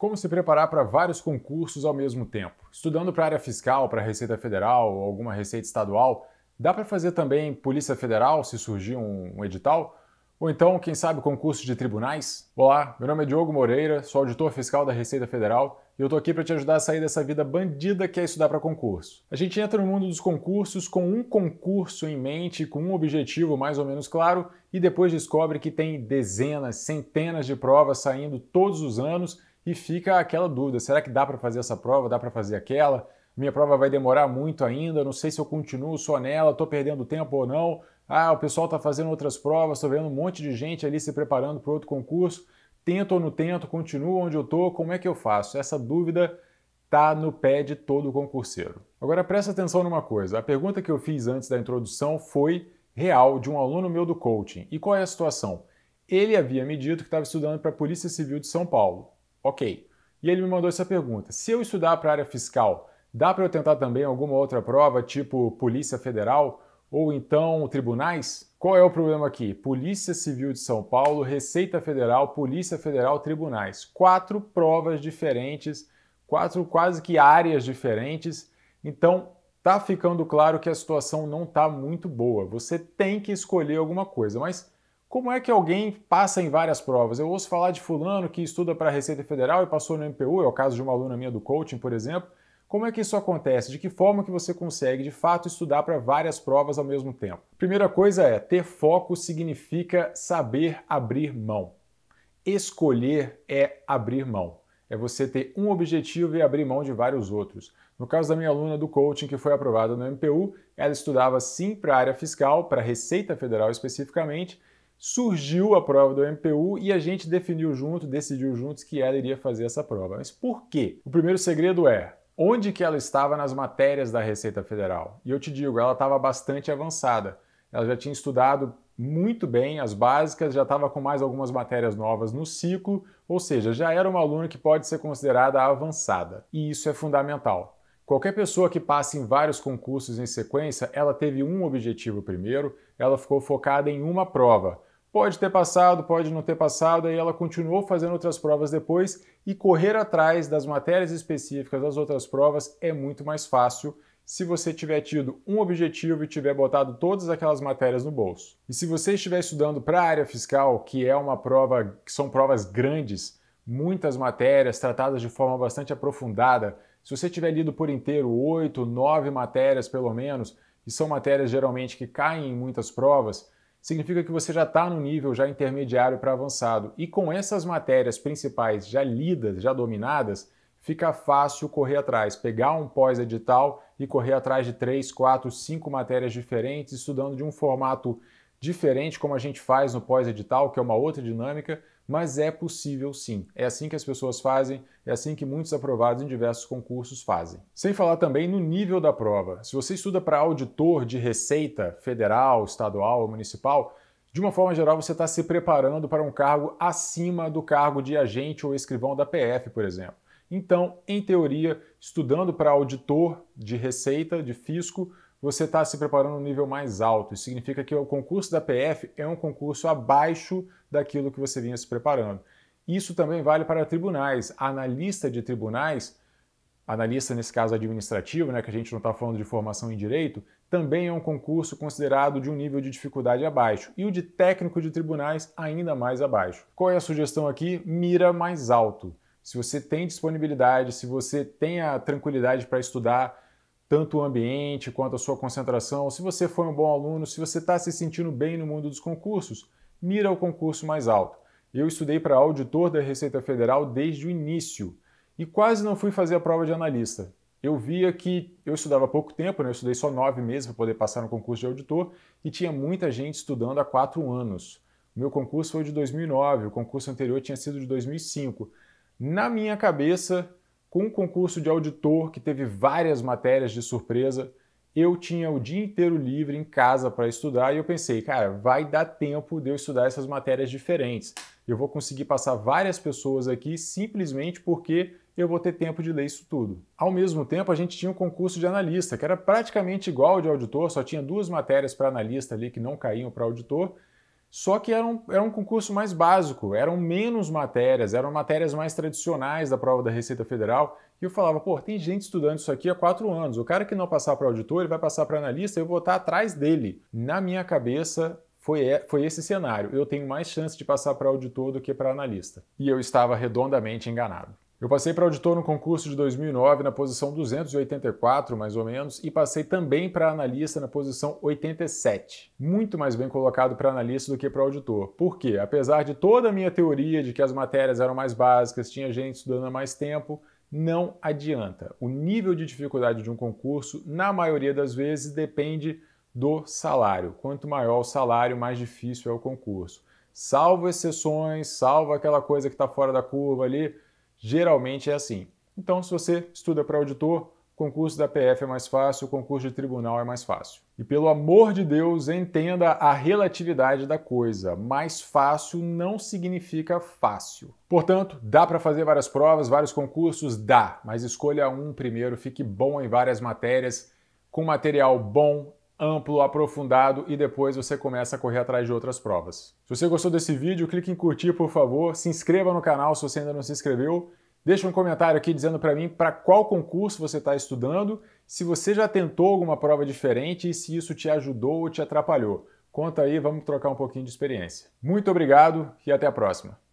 Como se preparar para vários concursos ao mesmo tempo? Estudando para a área fiscal, para a Receita Federal ou alguma receita estadual, dá para fazer também Polícia Federal se surgir um, um edital? Ou então, quem sabe, concurso de tribunais? Olá, meu nome é Diogo Moreira, sou auditor fiscal da Receita Federal e eu tô aqui para te ajudar a sair dessa vida bandida que é estudar para concurso. A gente entra no mundo dos concursos com um concurso em mente, com um objetivo mais ou menos claro, e depois descobre que tem dezenas, centenas de provas saindo todos os anos e fica aquela dúvida: será que dá para fazer essa prova? Dá para fazer aquela? Minha prova vai demorar muito ainda, não sei se eu continuo só nela, estou perdendo tempo ou não. Ah, o pessoal está fazendo outras provas, estou vendo um monte de gente ali se preparando para outro concurso. Tento ou não tento, continuo onde eu estou, como é que eu faço? Essa dúvida está no pé de todo concurseiro. Agora presta atenção numa coisa: a pergunta que eu fiz antes da introdução foi real de um aluno meu do coaching. E qual é a situação? Ele havia me dito que estava estudando para a Polícia Civil de São Paulo. Ok. E ele me mandou essa pergunta: se eu estudar para a área fiscal, dá para eu tentar também alguma outra prova, tipo Polícia Federal ou então tribunais? Qual é o problema aqui? Polícia Civil de São Paulo, Receita Federal, Polícia Federal, tribunais. Quatro provas diferentes, quatro quase que áreas diferentes. Então, tá ficando claro que a situação não tá muito boa. Você tem que escolher alguma coisa, mas como é que alguém passa em várias provas? Eu ouço falar de fulano que estuda para a Receita Federal e passou no MPU, é o caso de uma aluna minha do coaching, por exemplo. Como é que isso acontece? De que forma que você consegue, de fato, estudar para várias provas ao mesmo tempo? Primeira coisa é, ter foco significa saber abrir mão. Escolher é abrir mão. É você ter um objetivo e abrir mão de vários outros. No caso da minha aluna do coaching que foi aprovada no MPU, ela estudava sim para a área fiscal, para a Receita Federal especificamente, surgiu a prova do MPU e a gente definiu junto, decidiu juntos que ela iria fazer essa prova. Mas por quê? O primeiro segredo é onde que ela estava nas matérias da Receita Federal. E eu te digo, ela estava bastante avançada. Ela já tinha estudado muito bem as básicas, já estava com mais algumas matérias novas no ciclo, ou seja, já era uma aluna que pode ser considerada avançada. E isso é fundamental. Qualquer pessoa que passe em vários concursos em sequência, ela teve um objetivo primeiro, ela ficou focada em uma prova. Pode ter passado, pode não ter passado, aí ela continuou fazendo outras provas depois e correr atrás das matérias específicas das outras provas é muito mais fácil se você tiver tido um objetivo e tiver botado todas aquelas matérias no bolso. E se você estiver estudando para a área fiscal, que é uma prova que são provas grandes, muitas matérias tratadas de forma bastante aprofundada, se você tiver lido por inteiro oito, nove matérias pelo menos, e são matérias geralmente que caem em muitas provas, significa que você já está no nível já intermediário para avançado. E com essas matérias principais já lidas, já dominadas, fica fácil correr atrás, pegar um pós-edital e correr atrás de três, quatro, cinco matérias diferentes, estudando de um formato diferente, como a gente faz no pós-edital, que é uma outra dinâmica, mas é possível sim. É assim que as pessoas fazem, é assim que muitos aprovados em diversos concursos fazem. Sem falar também no nível da prova. Se você estuda para auditor de receita federal, estadual ou municipal, de uma forma geral, você está se preparando para um cargo acima do cargo de agente ou escrivão da PF, por exemplo. Então, em teoria, estudando para auditor de receita, de fisco, você está se preparando no nível mais alto. Isso significa que o concurso da PF é um concurso abaixo daquilo que você vinha se preparando. Isso também vale para tribunais. Analista de tribunais, analista nesse caso administrativo, né, que a gente não está falando de formação em direito, também é um concurso considerado de um nível de dificuldade abaixo. E o de técnico de tribunais, ainda mais abaixo. Qual é a sugestão aqui? Mira mais alto. Se você tem disponibilidade, se você tem a tranquilidade para estudar, tanto o ambiente quanto a sua concentração, se você foi um bom aluno, se você está se sentindo bem no mundo dos concursos, mira o concurso mais alto. Eu estudei para auditor da Receita Federal desde o início e quase não fui fazer a prova de analista. Eu via que eu estudava pouco tempo, né? eu estudei só nove meses para poder passar no concurso de auditor e tinha muita gente estudando há quatro anos. O meu concurso foi de 2009, o concurso anterior tinha sido de 2005. Na minha cabeça, com um concurso de auditor que teve várias matérias de surpresa, eu tinha o dia inteiro livre em casa para estudar e eu pensei, cara, vai dar tempo de eu estudar essas matérias diferentes. Eu vou conseguir passar várias pessoas aqui simplesmente porque eu vou ter tempo de ler isso tudo. Ao mesmo tempo, a gente tinha um concurso de analista, que era praticamente igual ao de auditor, só tinha duas matérias para analista ali que não caíam para auditor, só que era um, era um concurso mais básico, eram menos matérias, eram matérias mais tradicionais da prova da Receita Federal. E eu falava, pô, tem gente estudando isso aqui há quatro anos. O cara que não passar para auditor, ele vai passar para analista, eu vou estar tá atrás dele. Na minha cabeça, foi, foi esse cenário. Eu tenho mais chance de passar para auditor do que para analista. E eu estava redondamente enganado. Eu passei para auditor no concurso de 2009 na posição 284, mais ou menos, e passei também para analista na posição 87. Muito mais bem colocado para analista do que para auditor. Por quê? Apesar de toda a minha teoria de que as matérias eram mais básicas, tinha gente estudando há mais tempo, não adianta. O nível de dificuldade de um concurso, na maioria das vezes, depende do salário. Quanto maior o salário, mais difícil é o concurso. Salvo exceções, salvo aquela coisa que está fora da curva ali, Geralmente é assim. Então, se você estuda para auditor, concurso da PF é mais fácil, o concurso de tribunal é mais fácil. E pelo amor de Deus, entenda a relatividade da coisa. Mais fácil não significa fácil. Portanto, dá para fazer várias provas, vários concursos, dá, mas escolha um primeiro, fique bom em várias matérias, com material bom amplo, aprofundado e depois você começa a correr atrás de outras provas. Se você gostou desse vídeo, clique em curtir, por favor, se inscreva no canal se você ainda não se inscreveu, Deixe um comentário aqui dizendo para mim para qual concurso você está estudando, se você já tentou alguma prova diferente e se isso te ajudou ou te atrapalhou. Conta aí, vamos trocar um pouquinho de experiência. Muito obrigado e até a próxima.